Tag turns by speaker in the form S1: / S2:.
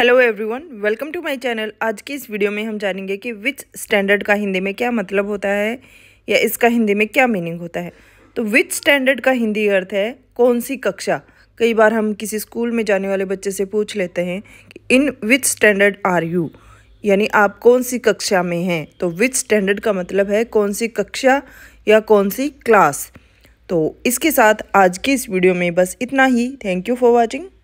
S1: hello everyone welcome to my channel आज की इस वीडियो में हम जानेंगे कि विच स्टैंडर्ड का हिंदी में क्या मतलब होता है या इसका हिंदी में क्या मीनिंग होता है तो विच स्टैंडर्ड का हिंदी अर्थ है कौन सी कक्षा कई बार हम किसी स्कूल में जाने वाले बच्चे से पूछ लेते हैं कि in which standard are you यानी आप कौन सी कक्षा में हैं तो विच स्टैंडर्ड का मतलब है कौन सी कक्षा या कौन सी क्लास तो इसके साथ आज की इस वीडियो में बस इतना ही थैंक यू फॉर वॉचिंग